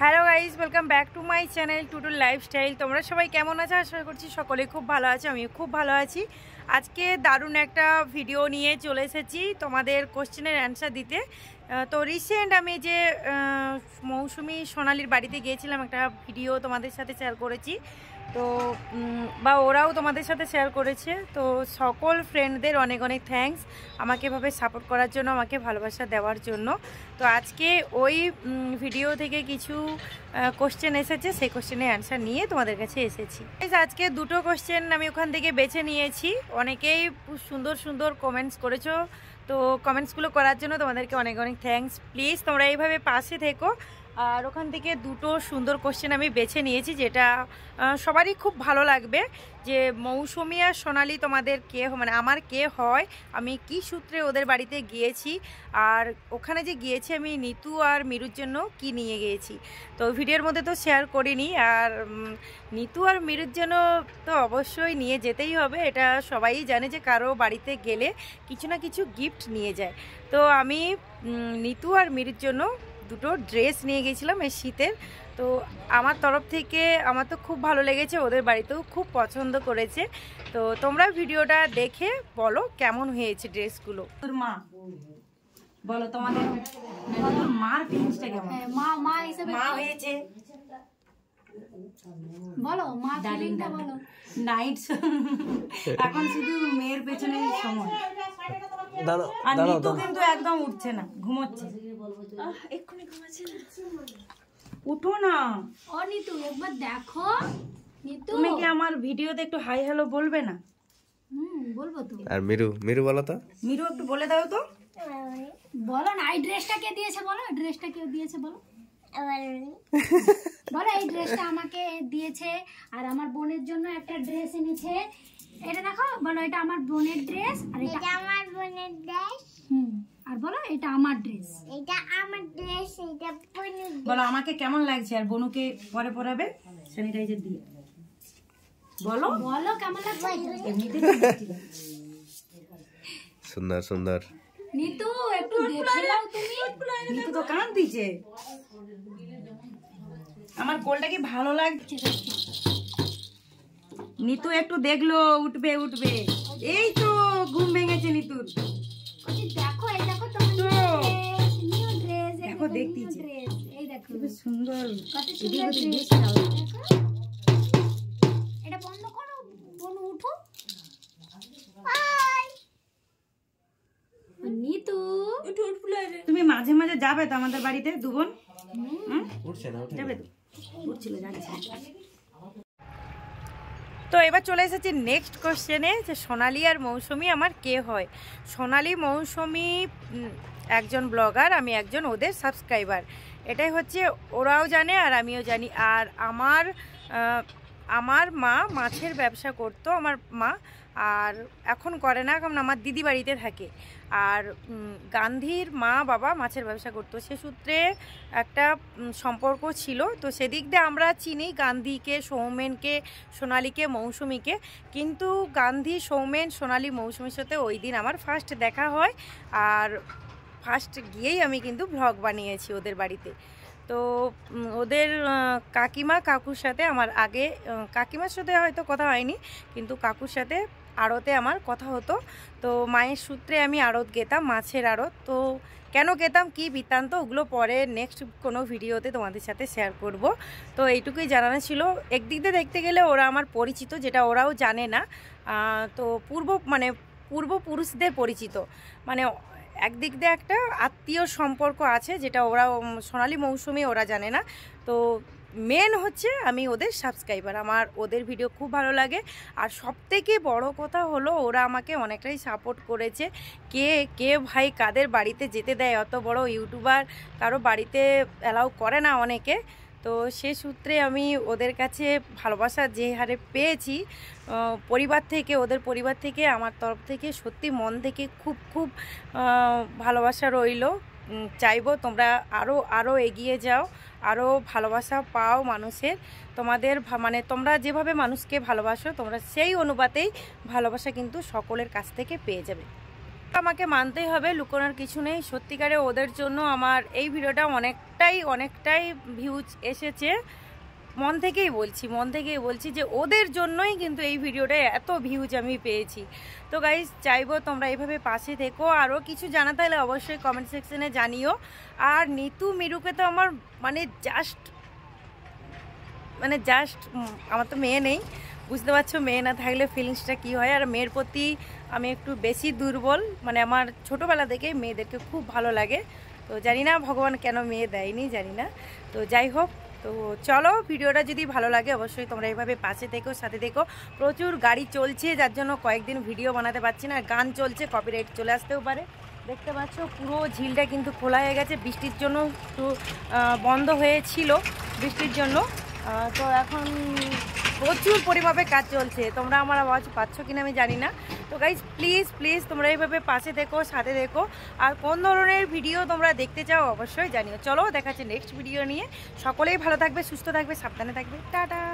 hello guys welcome back to my channel to to lifestyle তোমরা সবাই কেমন আছো আশা করছি সকলে খুব ভালো আছো আমিও খুব ভালো আছি আজকে দারুণ একটা ভিডিও নিয়ে চলে এসেছি তোমাদের কোশ্চেনের অ্যান্সার দিতে তো রিসেন্ট আমি যে মৌসুমি সোনালির বাড়িতে গিয়েছিলাম একটা ভিডিও তোমাদের সাথে শেয়ার করেছি তো বা ওরাও তোমাদের সাথে শেয়ার করেছে তো সকল ফ্রেন্ডদের অনেক অনেক থ্যাংকস আমাকে এভাবে সাপোর্ট করার জন্য আমাকে ভালোবাসা দেওয়ার জন্য তো আজকে ওই ভিডিও থেকে কিছু কোশ্চেন এসেছে সেই কোশ্চেনের অ্যান্সার নিয়ে তোমাদের কাছে এসেছি আজকে দুটো কোশ্চেন আমি ওখান থেকে বেছে নিয়েছি অনেকেই সুন্দর সুন্দর কমেন্টস করেছো তো কমেন্টসগুলো করার জন্য তোমাদেরকে অনেক অনেক থ্যাংকস প্লিজ তোমরা এইভাবে পাশে থেকো আর ওখান থেকে দুটো সুন্দর কোশ্চেন আমি বেছে নিয়েছি যেটা সবারই খুব ভালো লাগবে যে মৌসুমি আর সোনালি তোমাদের কে মানে আমার কে হয় আমি কি সূত্রে ওদের বাড়িতে গিয়েছি আর ওখানে যে গিয়েছি আমি নিতু আর মিরুর জন্য কি নিয়ে গিয়েছি তো ভিডিওর মধ্যে তো শেয়ার করিনি আর নিতু আর মিরুর জন্য তো অবশ্যই নিয়ে যেতেই হবে এটা সবাই জানে যে কারো বাড়িতে গেলে কিছু না কিছু গিফট নিয়ে যায় তো আমি নিতু আর মিরুর জন্য দুটো ড্রেস নিয়ে গেছিলাম এই শীতের তো আমার তরফ থেকে আমার তো খুব ভালো লেগেছে ওদের বাড়িতেও খুব পছন্দ করেছে তো তোমরা ভিডিওটা দেখে বলো কেমন হয়েছে ড্রেসগুলো তোর মা বলো তোমাদের মার কেমন হ্যাঁ, মা মা হিসেবে মা হয়েছে বলো মা বলো নাইট এখন শুধু মেয়ের পেছনে সময় আর নিতু কিন্তু একদম উঠছে না ঘুমোচ্ছে উঠো না একবার দেখো তুমি কি আমার ভিডিওতে একটু হাই হ্যালো বলবে না বলবো বলো তো একটু বলে দাও তো বলো না এই ড্রেসটা কে দিয়েছে বলো ড্রেসটা কে দিয়েছে বলো বলো এই ড্রেসটা আমাকে দিয়েছে আর আমার বোনের জন্য একটা ড্রেস এনেছে এটা দেখো বলো এটা আমার বোনের ড্রেস আর এটা আমার বোনের ড্রেস হুম আর বলো এটা আমার ড্রেস এটা আমার ড্রেস এটা বোনের বলো আমাকে কেমন লাগছে আর বোনকে পরে পরাবে স্যানিটাইজার দিয়ে বলো বলো কেমন লাগছে সুন্দর সুন্দর নিতু একটু দেখো তুমি নিতু তো কান দিছে আমার গোলটা কি ভালো লাগছে নিতু একটু দেখলো উঠবে উঠবে এই তো ঘুম ভেঙেছে নিতুর দেখো এই দেখো দেখতেছি নিতু তুমি মাঝে মাঝে যাবে তো আমাদের বাড়িতে দুবন যাবে তো তো এবার চলে এসেছি নেক্সট কোশ্চেনে যে সোনালি আর মৌসুমি আমার কে হয় সোনালি মৌসুমি একজন ব্লগার আমি একজন ওদের সাবস্ক্রাইবার এটাই হচ্ছে ওরাও জানে আর আমিও জানি আর আমার আমার মা মাছের ব্যবসা করতো আমার মা আর এখন করে না কারণ আমার দিদি বাড়িতে থাকে আর গান্ধীর মা বাবা মাছের ব্যবসা করতো সে সূত্রে একটা সম্পর্ক ছিল তো সেদিক দিয়ে আমরা চিনি গান্ধীকে সৌমেনকে সোনালীকে মৌসুমিকে কিন্তু গান্ধী সৌমেন সোনালী মৌসুমির সাথে ওই দিন আমার ফার্স্ট দেখা হয় আর ফার্স্ট গিয়েই আমি কিন্তু ভ্লগ বানিয়েছি ওদের বাড়িতে তো ওদের কাকিমা কাকুর সাথে আমার আগে কাকিমার সাথে হয়তো কথা হয়নি কিন্তু কাকুর সাথে আড়তে আমার কথা হতো তো মায়ের সূত্রে আমি আড়ত গেতাম মাছের আড়ত তো কেন গেতাম কি বৃত্তান্ত ওগুলো পরে নেক্সট কোনো ভিডিওতে তোমাদের সাথে শেয়ার করব তো এইটুকুই জানানো ছিল একদিক দিয়ে দেখতে গেলে ওরা আমার পরিচিত যেটা ওরাও জানে না তো পূর্ব মানে পূর্বপুরুষদের পরিচিত মানে একদিক দিয়ে একটা আত্মীয় সম্পর্ক আছে যেটা ওরা সোনালি মৌসুমে ওরা জানে না তো মেন হচ্ছে আমি ওদের সাবস্ক্রাইবার আমার ওদের ভিডিও খুব ভালো লাগে আর সবথেকে বড় কথা হলো ওরা আমাকে অনেকটাই সাপোর্ট করেছে কে কে ভাই কাদের বাড়িতে যেতে দেয় অত বড় ইউটিউবার কারো বাড়িতে অ্যালাউ করে না অনেকে তো সে সূত্রে আমি ওদের কাছে ভালোবাসা যে হারে পেয়েছি পরিবার থেকে ওদের পরিবার থেকে আমার তরফ থেকে সত্যি মন থেকে খুব খুব ভালোবাসা রইল চাইব তোমরা আরও আরও এগিয়ে যাও আরও ভালোবাসা পাও মানুষের তোমাদের মানে তোমরা যেভাবে মানুষকে ভালোবাসো তোমরা সেই অনুপাতেই ভালোবাসা কিন্তু সকলের কাছ থেকে পেয়ে যাবে আমাকে মানতেই হবে লুকোনোর কিছু নেই সত্যিকারে ওদের জন্য আমার এই ভিডিওটা অনেকটাই অনেকটাই ভিউজ এসেছে মন থেকেই বলছি মন থেকেই বলছি যে ওদের জন্যই কিন্তু এই ভিডিওটায় এত ভিউজ আমি পেয়েছি তো গাইজ চাইবো তোমরা এইভাবে পাশে থেকো আরও কিছু জানা তাহলে অবশ্যই কমেন্ট সেকশনে জানিও আর নিতু মিরুকে তো আমার মানে জাস্ট মানে জাস্ট আমার তো মেয়ে নেই বুঝতে পারছো মেয়ে না থাকলে ফিলিংসটা কি হয় আর মেয়ের প্রতি আমি একটু বেশি দুর্বল মানে আমার ছোটোবেলা থেকে মেয়েদেরকে খুব ভালো লাগে তো জানি না ভগবান কেন মেয়ে দেয়নি জানি না তো যাই হোক তো চলো ভিডিওটা যদি ভালো লাগে অবশ্যই তোমরা এইভাবে পাশে থেকো সাথে থেকো প্রচুর গাড়ি চলছে যার জন্য কয়েকদিন ভিডিও বানাতে পারছি না গান চলছে কপিরাইট চলে আসতেও পারে দেখতে পাচ্ছ পুরো ঝিলটা কিন্তু খোলা হয়ে গেছে বৃষ্টির জন্য একটু বন্ধ হয়েছিল বৃষ্টির জন্য তো এখন প্রচুর পরিমাপে কাজ চলছে তোমরা আমার আওয়াজ পাচ্ছ কিনা আমি জানি না তো গাইজ প্লিজ প্লিজ তোমরা এইভাবে পাশে দেখো সাথে দেখো আর কোন ধরনের ভিডিও তোমরা দেখতে চাও অবশ্যই জানিও চলো দেখাচ্ছে নেক্সট ভিডিও নিয়ে সকলেই ভালো থাকবে সুস্থ থাকবে সাবধানে থাকবে টাটা